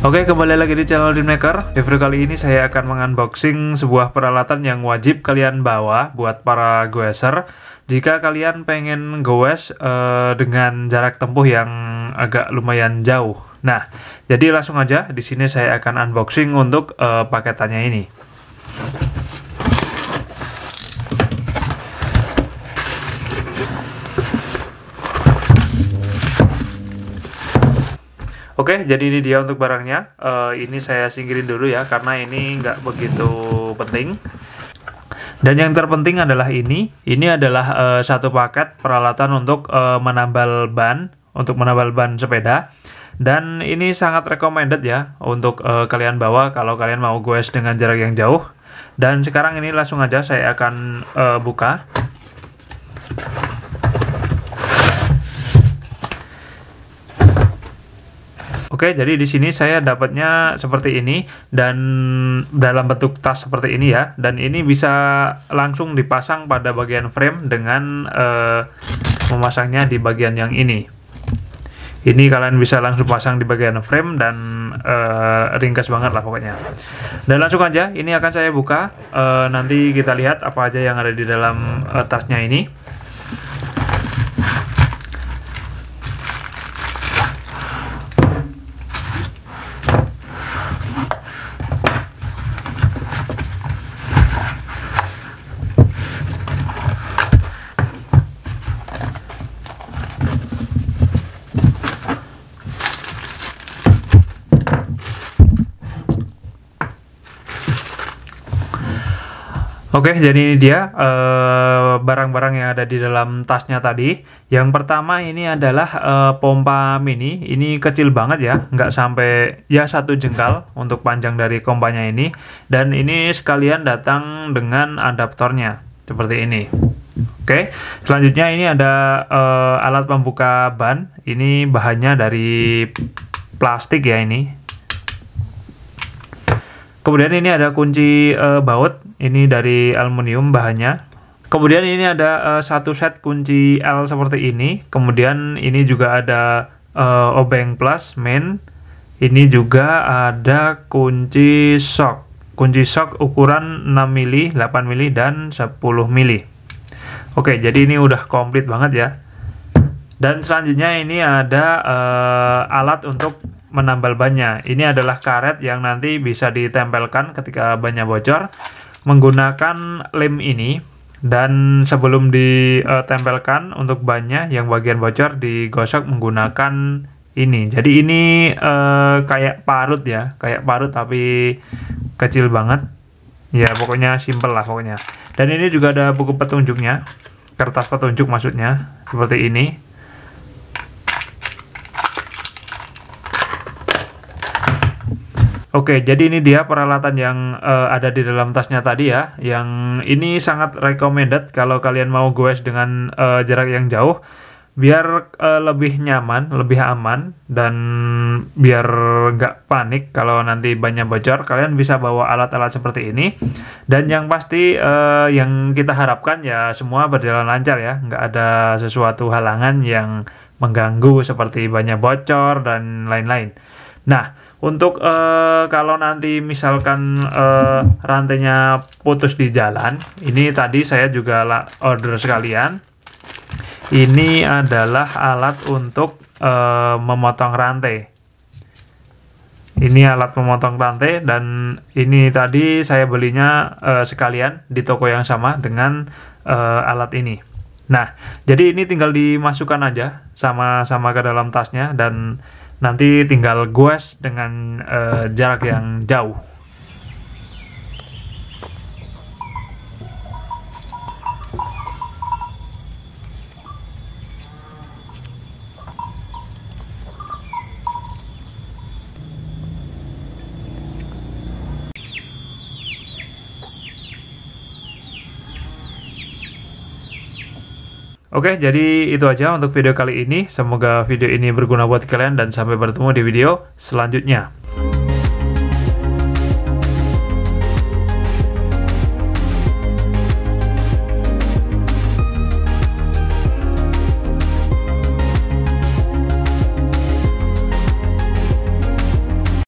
Oke, kembali lagi di channel Dreammaker. Di video kali ini saya akan mengunboxing sebuah peralatan yang wajib kalian bawa buat para goeser. Jika kalian pengen goes uh, eh, dengan jarak tempuh yang agak lumayan jauh. Nah, jadi langsung aja di sini saya akan unboxing untuk uh, paketannya ini. Oke, jadi ini dia untuk barangnya. Uh, ini saya singkirin dulu ya, karena ini nggak begitu penting. Dan yang terpenting adalah ini. Ini adalah uh, satu paket peralatan untuk uh, menambal ban, untuk menambal ban sepeda. Dan ini sangat recommended ya untuk uh, kalian bawa kalau kalian mau goes dengan jarak yang jauh. Dan sekarang ini langsung aja saya akan uh, buka. Oke, jadi di sini saya dapatnya seperti ini dan dalam bentuk tas seperti ini ya. Dan ini bisa langsung dipasang pada bagian frame dengan uh, memasangnya di bagian yang ini. Ini kalian bisa langsung pasang di bagian frame dan eh, ringkas banget lah pokoknya. Dan langsung aja, ini akan saya buka. Eh, nanti kita lihat apa aja yang ada di dalam tasnya ini. Oke, okay, jadi ini dia eh, barang-barang uh, yang ada di dalam tasnya tadi. Yang pertama ini adalah uh, pompa mini. Ini kecil banget ya, nggak sampai ya satu jengkal untuk panjang dari kompanya ini. Dan ini sekalian datang dengan adaptornya seperti ini. Oke, okay. selanjutnya ini ada uh, alat pembuka ban. Ini bahannya dari plastik ya ini Kemudian ini ada kunci uh, baut, ini dari aluminium bahannya. Kemudian ini ada uh, satu set kunci L seperti ini. Kemudian ini juga ada uh, obeng plus main. Ini juga ada kunci shock. Kunci shock ukuran 6 mili, 8 mili dan 10 mili. Oke, jadi ini udah komplit banget ya. Dan selanjutnya ini ada uh, alat untuk menambal bannya. Ini adalah karet yang nanti bisa ditempelkan ketika bannya bocor menggunakan lem ini dan sebelum ditempelkan eh, untuk bannya yang bagian bocor digosok menggunakan ini. Jadi ini uh, kayak parut ya, kayak parut tapi kecil banget. Ya pokoknya simple lah pokoknya. Dan ini juga ada buku petunjuknya, kertas petunjuk maksudnya seperti ini Oke, jadi ini dia peralatan yang uh, ada di dalam tasnya tadi ya. Yang ini sangat recommended kalau kalian mau goes dengan uh, jarak yang jauh biar uh, lebih nyaman, lebih aman dan biar nggak panik kalau nanti banyak bocor, kalian bisa bawa alat-alat seperti ini. Dan yang pasti uh, yang kita harapkan ya semua berjalan lancar ya, nggak ada sesuatu halangan yang mengganggu seperti banyak bocor dan lain-lain. Nah, untuk uh, kalau nanti misalkan uh, rantainya putus di jalan, ini tadi saya juga order sekalian. Ini adalah alat untuk uh, memotong rantai. Ini alat memotong rantai dan ini tadi saya belinya uh, sekalian di toko yang sama dengan uh, alat ini. Nah, jadi ini tinggal dimasukkan aja sama-sama ke dalam tasnya dan nanti tinggal gue dengan uh, jarak yang jauh Oke, jadi itu aja untuk video kali ini. Semoga video ini berguna buat kalian dan sampai bertemu di video selanjutnya.